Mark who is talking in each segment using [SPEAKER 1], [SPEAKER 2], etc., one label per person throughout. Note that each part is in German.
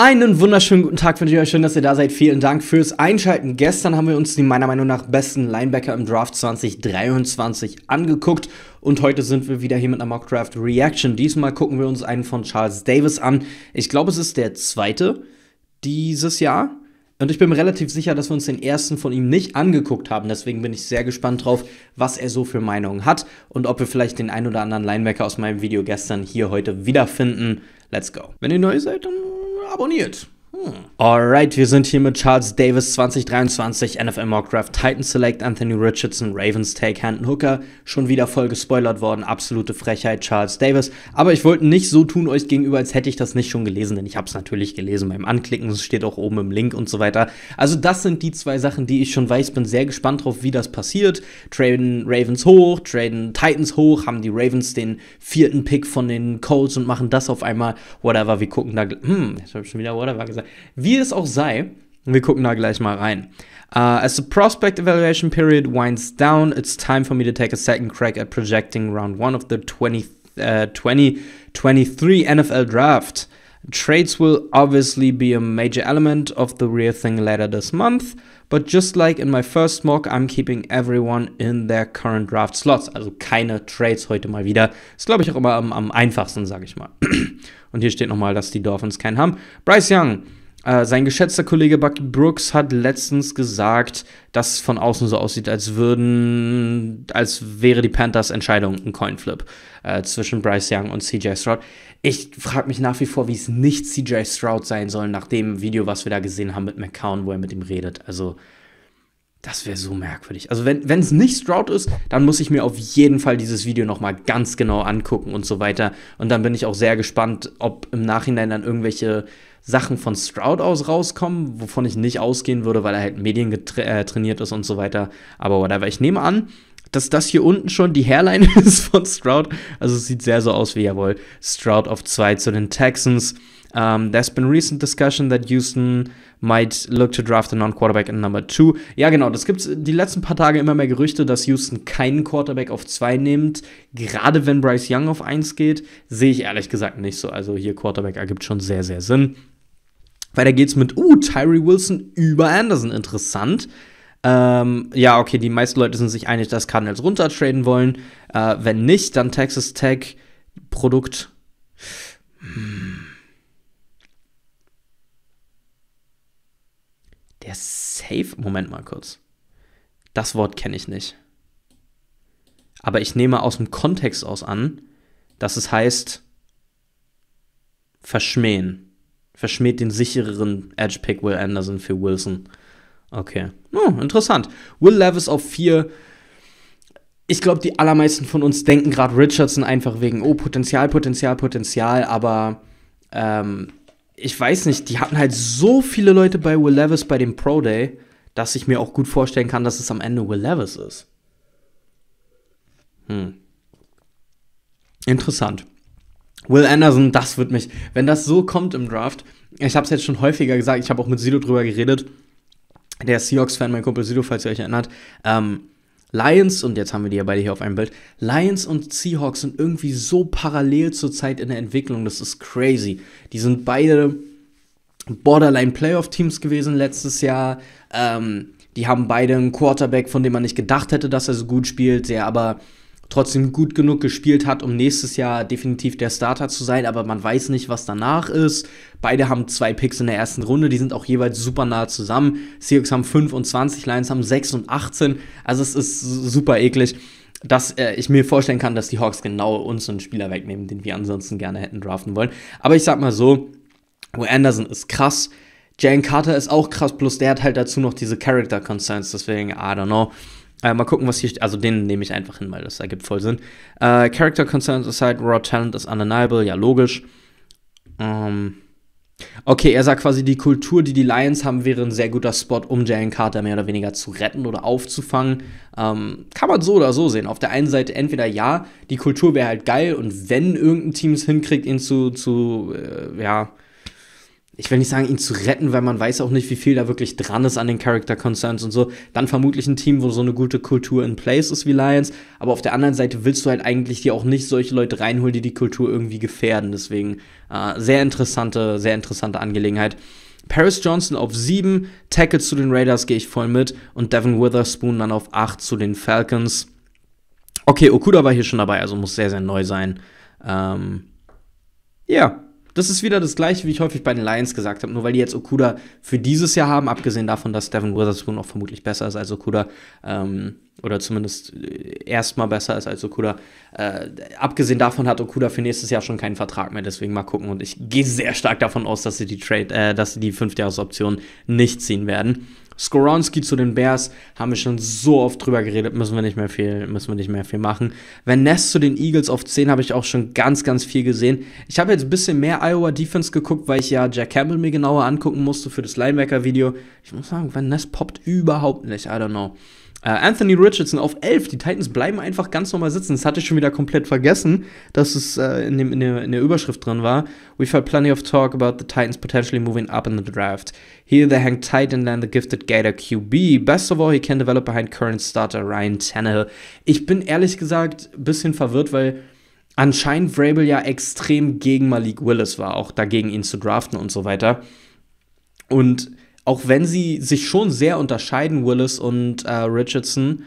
[SPEAKER 1] Einen wunderschönen guten Tag wünsche ich euch. Schön, dass ihr da seid. Vielen Dank fürs Einschalten. Gestern haben wir uns die meiner Meinung nach besten Linebacker im Draft 2023 angeguckt. Und heute sind wir wieder hier mit einer Mockdraft Reaction. Diesmal gucken wir uns einen von Charles Davis an. Ich glaube, es ist der zweite dieses Jahr. Und ich bin mir relativ sicher, dass wir uns den ersten von ihm nicht angeguckt haben. Deswegen bin ich sehr gespannt drauf, was er so für Meinungen hat und ob wir vielleicht den ein oder anderen Linebacker aus meinem Video gestern hier heute wiederfinden. Let's go. Wenn ihr neu seid, dann abonniert. Alright, wir sind hier mit Charles Davis 2023, NFL Mockdraft, Titan Select, Anthony Richardson, Ravens Take, Hendon Hooker. Schon wieder voll gespoilert worden, absolute Frechheit, Charles Davis. Aber ich wollte nicht so tun euch gegenüber, als hätte ich das nicht schon gelesen, denn ich habe es natürlich gelesen beim Anklicken, es steht auch oben im Link und so weiter. Also das sind die zwei Sachen, die ich schon weiß, bin sehr gespannt drauf, wie das passiert. Traden Ravens hoch, traden Titans hoch, haben die Ravens den vierten Pick von den Colts und machen das auf einmal, whatever, wir gucken da, hm, jetzt habe ich schon wieder whatever gesagt. Wie es auch sei, wir gucken da gleich mal rein. Uh, as the prospect evaluation period winds down, it's time for me to take a second crack at projecting round one of the 20, uh, 2023 NFL draft. Trades will obviously be a major element of the real thing later this month, but just like in my first mock, I'm keeping everyone in their current draft slots. Also keine Trades heute mal wieder. Ist, glaube ich, auch immer am, am einfachsten, sage ich mal. Und hier steht nochmal, dass die Dolphins keinen haben. Bryce Young, äh, sein geschätzter Kollege Bucky Brooks hat letztens gesagt, dass es von außen so aussieht, als würden, als wäre die Panthers Entscheidung ein Coinflip äh, zwischen Bryce Young und CJ Stroud. Ich frage mich nach wie vor, wie es nicht CJ Stroud sein soll, nach dem Video, was wir da gesehen haben mit McCown, wo er mit ihm redet. Also, das wäre so merkwürdig. Also, wenn es nicht Stroud ist, dann muss ich mir auf jeden Fall dieses Video nochmal ganz genau angucken und so weiter. Und dann bin ich auch sehr gespannt, ob im Nachhinein dann irgendwelche Sachen von Stroud aus rauskommen, wovon ich nicht ausgehen würde, weil er halt medientrainiert äh, ist und so weiter. Aber whatever. Ich nehme an, dass das hier unten schon die Hairline ist von Stroud. Also es sieht sehr so aus wie jawohl. Stroud auf 2 zu den Texans. Um, ähm, there's been recent discussion that Houston might look to draft a non-quarterback in number 2. Ja, genau, das gibt es die letzten paar Tage immer mehr Gerüchte, dass Houston keinen Quarterback auf 2 nimmt. Gerade wenn Bryce Young auf 1 geht, sehe ich ehrlich gesagt nicht so. Also hier Quarterback ergibt schon sehr, sehr Sinn. Weiter geht's mit, uh, Tyree Wilson über Anderson, interessant. Ähm, ja, okay, die meisten Leute sind sich einig, dass Cardinals runtertraden wollen. Äh, wenn nicht, dann Texas Tech Produkt. Hm. Der Safe. Moment mal kurz. Das Wort kenne ich nicht. Aber ich nehme aus dem Kontext aus an, dass es heißt verschmähen verschmäht den sicheren Edge-Pick Will Anderson für Wilson. Okay. Oh, interessant. Will Levis auf 4. Ich glaube, die allermeisten von uns denken gerade Richardson einfach wegen, oh, Potenzial, Potenzial, Potenzial, aber ähm, ich weiß nicht, die hatten halt so viele Leute bei Will Levis bei dem Pro Day, dass ich mir auch gut vorstellen kann, dass es am Ende Will Levis ist. Hm. Interessant. Will Anderson, das wird mich, wenn das so kommt im Draft, ich habe es jetzt schon häufiger gesagt, ich habe auch mit Sido drüber geredet, der Seahawks-Fan, mein Kumpel Sido, falls ihr euch erinnert, ähm, Lions, und jetzt haben wir die ja beide hier auf einem Bild, Lions und Seahawks sind irgendwie so parallel zurzeit in der Entwicklung, das ist crazy. Die sind beide Borderline-Playoff-Teams gewesen letztes Jahr, ähm, die haben beide einen Quarterback, von dem man nicht gedacht hätte, dass er so gut spielt, der aber trotzdem gut genug gespielt hat, um nächstes Jahr definitiv der Starter zu sein, aber man weiß nicht, was danach ist. Beide haben zwei Picks in der ersten Runde, die sind auch jeweils super nah zusammen. Seahawks haben 25, Lions haben 6 und 18. Also es ist super eklig, dass äh, ich mir vorstellen kann, dass die Hawks genau uns einen Spieler wegnehmen, den wir ansonsten gerne hätten draften wollen. Aber ich sag mal so, Anderson ist krass. Jalen Carter ist auch krass, plus der hat halt dazu noch diese Character Concerns, deswegen, I don't know. Äh, mal gucken, was hier steht. Also den nehme ich einfach hin, weil das ergibt voll Sinn. Äh, Character Concerns aside, Raw Talent is undeniable. Ja, logisch. Ähm, okay, er sagt quasi, die Kultur, die die Lions haben, wäre ein sehr guter Spot, um Jalen Carter mehr oder weniger zu retten oder aufzufangen. Ähm, kann man so oder so sehen. Auf der einen Seite entweder ja, die Kultur wäre halt geil und wenn irgendein Team es hinkriegt, ihn zu, zu äh, ja, ich will nicht sagen, ihn zu retten, weil man weiß auch nicht, wie viel da wirklich dran ist an den Character Concerns und so. Dann vermutlich ein Team, wo so eine gute Kultur in place ist wie Lions. Aber auf der anderen Seite willst du halt eigentlich dir auch nicht solche Leute reinholen, die die Kultur irgendwie gefährden. Deswegen äh, sehr interessante, sehr interessante Angelegenheit. Paris Johnson auf 7, Tackles zu den Raiders gehe ich voll mit und Devin Witherspoon dann auf 8 zu den Falcons. Okay, Okuda war hier schon dabei, also muss sehr, sehr neu sein. Ähm, ja, das ist wieder das gleiche, wie ich häufig bei den Lions gesagt habe, nur weil die jetzt Okuda für dieses Jahr haben, abgesehen davon, dass Devin Witherspoon auch vermutlich besser ist als Okuda, ähm, oder zumindest äh, erstmal besser ist als Okuda. Äh, abgesehen davon hat Okuda für nächstes Jahr schon keinen Vertrag mehr, deswegen mal gucken. Und ich gehe sehr stark davon aus, dass sie die Trade, äh, dass sie die Fünftjahresoption nicht ziehen werden. Skoronski zu den Bears haben wir schon so oft drüber geredet, müssen wir nicht mehr viel, müssen wir nicht mehr viel machen. Van Ness zu den Eagles auf 10 habe ich auch schon ganz, ganz viel gesehen. Ich habe jetzt ein bisschen mehr Iowa Defense geguckt, weil ich ja Jack Campbell mir genauer angucken musste für das Linebacker-Video. Ich muss sagen, Van Ness poppt überhaupt nicht, I don't know. Äh, Anthony Richardson auf 11. Die Titans bleiben einfach ganz normal sitzen. Das hatte ich schon wieder komplett vergessen, dass es äh, in, dem, in, der, in, der, Überschrift drin war. We've had plenty of talk about the Titans potentially moving up in the draft. Here they hang tight and land the gifted Gator QB. Best of all, he can develop behind current starter Ryan Tannehill. Ich bin ehrlich gesagt ein bisschen verwirrt, weil anscheinend Vrabel ja extrem gegen Malik Willis war, auch dagegen ihn zu draften und so weiter. Und auch wenn sie sich schon sehr unterscheiden, Willis und äh, Richardson,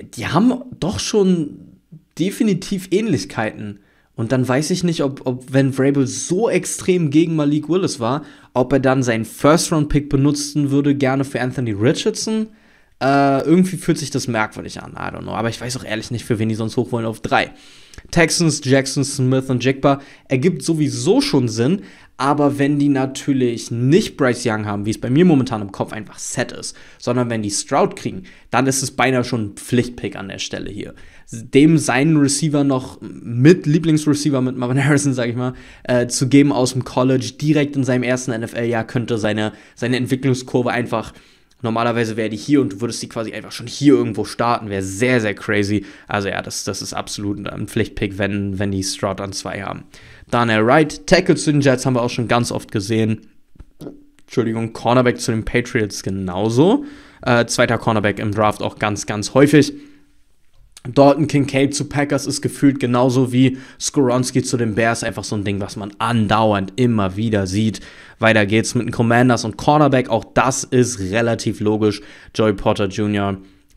[SPEAKER 1] die haben doch schon definitiv Ähnlichkeiten. Und dann weiß ich nicht, ob, ob wenn Vrabel so extrem gegen Malik Willis war, ob er dann seinen First-Round-Pick benutzen würde, gerne für Anthony Richardson. Äh, irgendwie fühlt sich das merkwürdig an, I don't know. Aber ich weiß auch ehrlich nicht, für wen die sonst hoch wollen auf drei. Texans, Jackson, Smith und Jigba ergibt sowieso schon Sinn, aber wenn die natürlich nicht Bryce Young haben, wie es bei mir momentan im Kopf einfach set ist, sondern wenn die Stroud kriegen, dann ist es beinahe schon ein Pflichtpick an der Stelle hier. Dem seinen Receiver noch mit Lieblingsreceiver, mit Marvin Harrison, sag ich mal, äh, zu geben aus dem College, direkt in seinem ersten NFL-Jahr, könnte seine, seine Entwicklungskurve einfach Normalerweise wäre die hier und du würdest die quasi einfach schon hier irgendwo starten. Wäre sehr, sehr crazy. Also ja, das, das ist absolut ein Pflichtpick, wenn, wenn die Stroud an zwei haben. Daniel Wright, Tackle zu den Jets haben wir auch schon ganz oft gesehen. Entschuldigung, Cornerback zu den Patriots genauso. Äh, zweiter Cornerback im Draft auch ganz, ganz häufig. Dalton Kincaid zu Packers ist gefühlt genauso wie Skoronski zu den Bears einfach so ein Ding, was man andauernd immer wieder sieht. Weiter geht's mit den Commanders und Cornerback. Auch das ist relativ logisch. Joey Potter Jr.,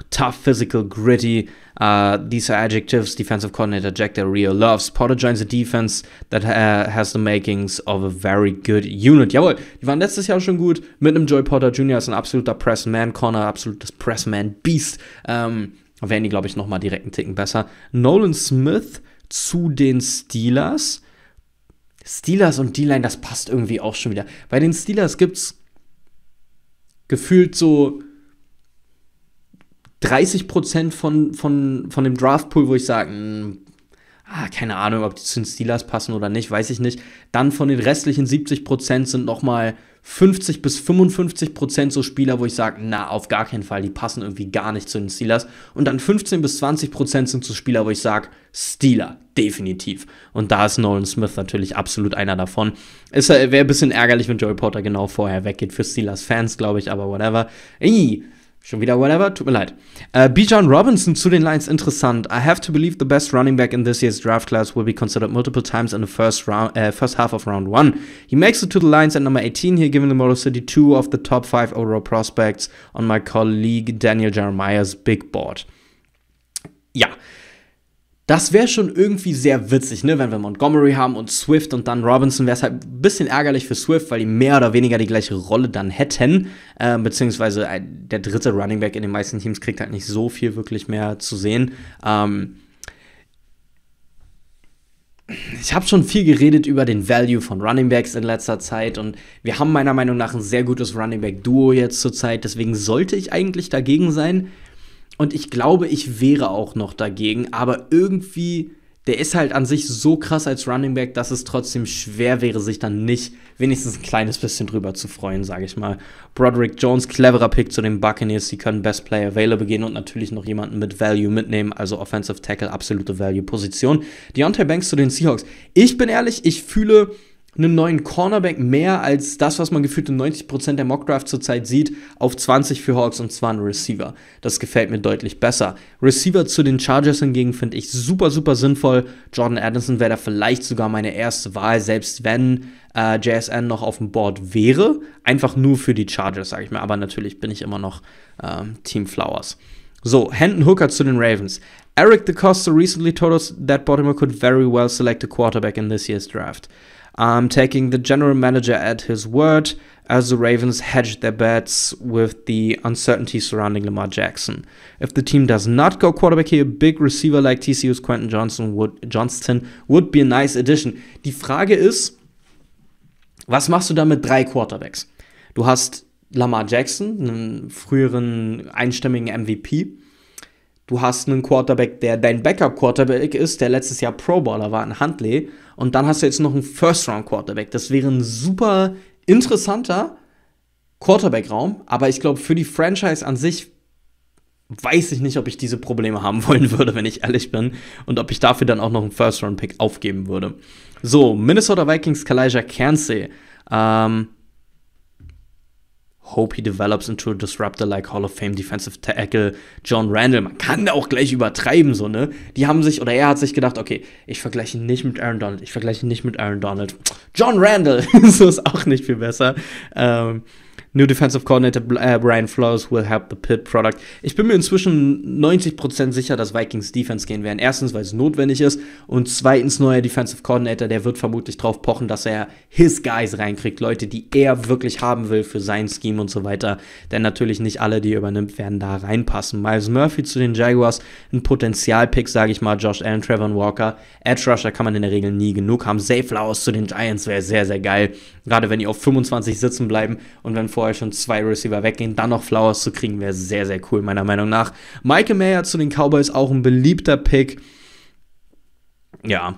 [SPEAKER 1] tough, physical, gritty. Uh, these are adjectives defensive coordinator Jack Del Rio loves. Potter joins a defense that uh, has the makings of a very good unit. Jawohl, die waren letztes Jahr schon gut mit einem Joey Potter Jr. ist ein absoluter Pressman Corner, absolutes Pressman Beast. Um, ähm, wären die, glaube ich, nochmal direkt einen Ticken besser. Nolan Smith zu den Steelers. Steelers und D-Line, das passt irgendwie auch schon wieder. Bei den Steelers gibt's gefühlt so 30% von, von, von dem Draftpool, wo ich sage, hm, ah, keine Ahnung, ob die zu den Steelers passen oder nicht, weiß ich nicht. Dann von den restlichen 70 sind nochmal 50 bis 55 so Spieler, wo ich sage, na, auf gar keinen Fall, die passen irgendwie gar nicht zu den Steelers. Und dann 15 bis 20 sind so Spieler, wo ich sage, Steeler, definitiv. Und da ist Nolan Smith natürlich absolut einer davon. Es wäre ein bisschen ärgerlich, wenn Joey Porter genau vorher weggeht für Steelers-Fans, glaube ich, aber whatever. Ey, Schon wieder whatever, tut mir leid. Uh, Bijan Robinson zu den Lions interessant. I have to believe the best running back in this year's draft class will be considered multiple times in the first round, uh, first half of round one. He makes it to the Lions at number 18 here, giving the Motor City two of the top five overall prospects on my colleague Daniel Jeremiah's big board. Yeah. Das wäre schon irgendwie sehr witzig, ne? Wenn wir Montgomery haben und Swift und dann Robinson, wäre es halt ein bisschen ärgerlich für Swift, weil die mehr oder weniger die gleiche Rolle dann hätten. Äh, beziehungsweise äh, der dritte Running Back in den meisten Teams kriegt halt nicht so viel wirklich mehr zu sehen. Ähm, ich habe schon viel geredet über den Value von Running Backs in letzter Zeit und wir haben meiner Meinung nach ein sehr gutes Running Back Duo jetzt zurzeit, deswegen sollte ich eigentlich dagegen sein. Und ich glaube, ich wäre auch noch dagegen, aber irgendwie, der ist halt an sich so krass als Running Back, dass es trotzdem schwer wäre, sich dann nicht wenigstens ein kleines bisschen drüber zu freuen, sage ich mal. Broderick Jones, cleverer Pick zu den Buccaneers, sie können Best Player Available gehen und natürlich noch jemanden mit Value mitnehmen, also Offensive Tackle, absolute Value-Position. Deontay Banks zu den Seahawks. Ich bin ehrlich, ich fühle einen neuen Cornerback mehr als das, was man gefühlt in 90% der Mockdraft zurzeit sieht, auf 20 für Hawks und zwar einen Receiver. Das gefällt mir deutlich besser. Receiver zu den Chargers hingegen finde ich super, super sinnvoll. Jordan Addison wäre da vielleicht sogar meine erste Wahl, selbst wenn äh, JSN noch auf dem Board wäre. Einfach nur für die Chargers, sage ich mal. Aber natürlich bin ich immer noch äh, Team Flowers. So, Hendon Hooker zu den Ravens. Eric DeCosta recently told us that Baltimore could very well select a quarterback in this year's draft. Um, taking the general manager at his word as the Ravens hedged their bets with the uncertainty surrounding Lamar Jackson. If the team does not go quarterback here, a big receiver like TCU's Quentin Johnson would, Johnston would be a nice addition. Die Frage ist, was machst du da mit drei Quarterbacks? Du hast Lamar Jackson, einen früheren einstimmigen MVP. Du hast einen Quarterback, der dein Backup-Quarterback ist, der letztes Jahr Pro-Baller war in Huntley. Und dann hast du jetzt noch einen First-Round-Quarterback. Das wäre ein super interessanter Quarterback-Raum. Aber ich glaube, für die Franchise an sich weiß ich nicht, ob ich diese Probleme haben wollen würde, wenn ich ehrlich bin. Und ob ich dafür dann auch noch einen First-Round-Pick aufgeben würde. So, Minnesota Vikings Kalijah Cansey. Ähm, Hope he develops into a disruptor like Hall of Fame Defensive Tackle John Randall. Man kann da auch gleich übertreiben, so, ne? Die haben sich, oder er hat sich gedacht, okay, ich vergleiche ihn nicht mit Aaron Donald, ich vergleiche ihn nicht mit Aaron Donald. John Randall, so ist auch nicht viel besser. Ähm, New Defensive Coordinator äh, Brian Flores will help the Pit Product. Ich bin mir inzwischen 90% sicher, dass Vikings Defense gehen werden. Erstens, weil es notwendig ist. Und zweitens, neuer Defensive Coordinator, der wird vermutlich drauf pochen, dass er his Guys reinkriegt. Leute, die er wirklich haben will für sein Scheme und so weiter. Denn natürlich nicht alle, die er übernimmt, werden da reinpassen. Miles Murphy zu den Jaguars, ein Potenzialpick, sage ich mal. Josh Allen, Trevor Walker. Edge Rusher kann man in der Regel nie genug haben. Safe Flowers zu den Giants wäre sehr, sehr geil. Gerade wenn die auf 25 sitzen bleiben und wenn vor vorher schon zwei Receiver weggehen, dann noch Flowers zu kriegen, wäre sehr, sehr cool, meiner Meinung nach. Michael Mayer zu den Cowboys auch ein beliebter Pick. Ja,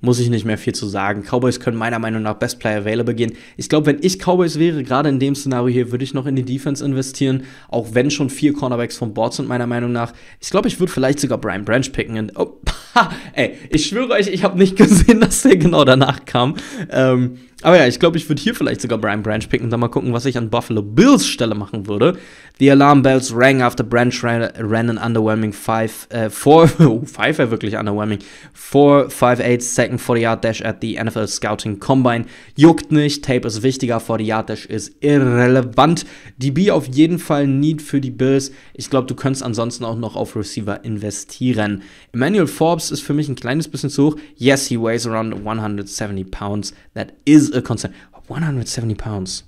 [SPEAKER 1] muss ich nicht mehr viel zu sagen. Cowboys können meiner Meinung nach Best Player Available gehen. Ich glaube, wenn ich Cowboys wäre, gerade in dem Szenario hier, würde ich noch in die Defense investieren, auch wenn schon vier Cornerbacks vom Board sind, meiner Meinung nach. Ich glaube, ich würde vielleicht sogar Brian Branch picken. Und, oh, ha, ey, ich schwöre euch, ich habe nicht gesehen, dass der genau danach kam. Ähm, aber ja, ich glaube, ich würde hier vielleicht sogar Brian Branch picken und dann mal gucken, was ich an Buffalo Bills Stelle machen würde. The alarm bells rang after Branch ran, ran an underwhelming 5, äh, 4, 5 war wirklich underwhelming, 4, 5, 8 second 40 yard dash at the NFL Scouting Combine. Juckt nicht, Tape ist wichtiger, 40 yard dash ist irrelevant. DB auf jeden Fall Need für die Bills. Ich glaube, du könntest ansonsten auch noch auf Receiver investieren. Emmanuel Forbes ist für mich ein kleines bisschen zu hoch. Yes, he weighs around 170 pounds. That is a constant. 170 pounds.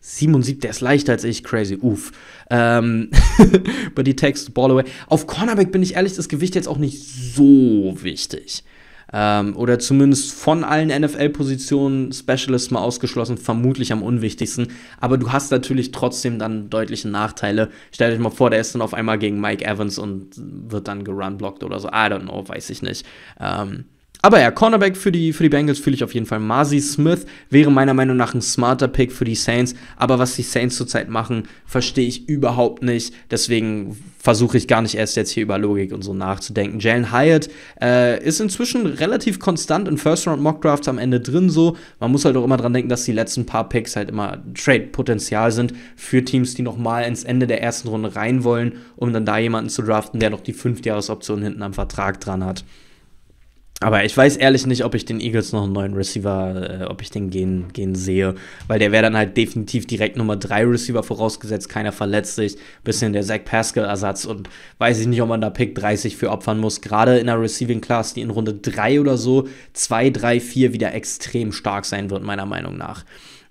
[SPEAKER 1] 77, der ist leichter als ich, crazy, uff. Ähm, but he takes the ball away. Auf Cornerback bin ich ehrlich, das Gewicht jetzt auch nicht so wichtig. Ähm, oder zumindest von allen NFL-Positionen, Specialist mal ausgeschlossen, vermutlich am unwichtigsten. Aber du hast natürlich trotzdem dann deutliche Nachteile. Stell euch mal vor, der ist dann auf einmal gegen Mike Evans und wird dann gerunblockt oder so. I don't know, weiß ich nicht. Ähm, aber ja, Cornerback für die, für die Bengals fühle ich auf jeden Fall. Marcy Smith wäre meiner Meinung nach ein smarter Pick für die Saints. Aber was die Saints zurzeit machen, verstehe ich überhaupt nicht. Deswegen versuche ich gar nicht erst jetzt hier über Logik und so nachzudenken. Jalen Hyatt äh, ist inzwischen relativ konstant in First-Round-Mock-Drafts am Ende drin so. Man muss halt auch immer dran denken, dass die letzten paar Picks halt immer Trade-Potenzial sind für Teams, die nochmal ins Ende der ersten Runde rein wollen, um dann da jemanden zu draften, der noch die Fünftjahresoption hinten am Vertrag dran hat. Aber ich weiß ehrlich nicht, ob ich den Eagles noch einen neuen Receiver, äh, ob ich den gehen, gehen sehe, weil der wäre dann halt definitiv direkt Nummer 3 Receiver vorausgesetzt, keiner verletzt sich, bisschen der Zach Pascal-Ersatz und weiß ich nicht, ob man da Pick 30 für opfern muss. Gerade in der Receiving Class, die in Runde 3 oder so 2, 3, 4 wieder extrem stark sein wird, meiner Meinung nach.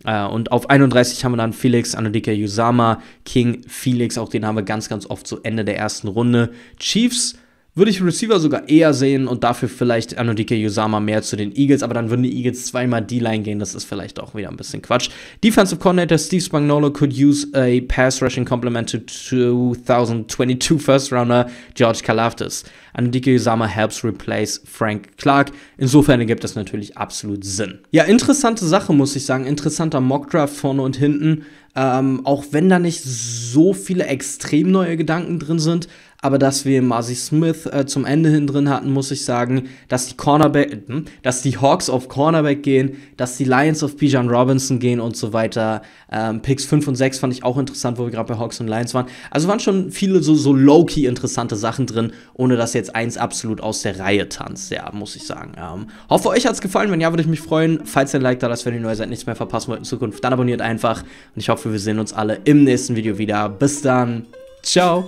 [SPEAKER 1] Äh, und auf 31 haben wir dann Felix, Anodike Yusama, King, Felix, auch den haben wir ganz, ganz oft zu Ende der ersten Runde. Chiefs würde ich Receiver sogar eher sehen und dafür vielleicht Anodike Yusama mehr zu den Eagles, aber dann würden die Eagles zweimal D-Line gehen, das ist vielleicht auch wieder ein bisschen Quatsch. Defensive Coordinator Steve Spagnolo could use a pass rushing complement to 2022 first rounder George Kalafdis. Anodike Yusama helps replace Frank Clark. Insofern ergibt das natürlich absolut Sinn. Ja, interessante Sache, muss ich sagen. Interessanter Mockdraft vorne und hinten. Ähm, auch wenn da nicht so viele extrem neue Gedanken drin sind, aber dass wir Marcy Smith äh, zum Ende hin drin hatten, muss ich sagen, dass die Cornerback, äh, dass die Hawks auf Cornerback gehen, dass die Lions auf Bijan Robinson gehen und so weiter. Ähm, Picks 5 und 6 fand ich auch interessant, wo wir gerade bei Hawks und Lions waren. Also waren schon viele so, so low-key interessante Sachen drin, ohne dass jetzt eins absolut aus der Reihe tanzt, ja, muss ich sagen. Ähm, hoffe, euch hat es gefallen. Wenn ja, würde ich mich freuen. Falls ihr ein Like da lasst, wenn ihr neu seid, nichts mehr verpassen wollt in Zukunft, dann abonniert einfach. Und ich hoffe, wir sehen uns alle im nächsten Video wieder. Bis dann. Ciao.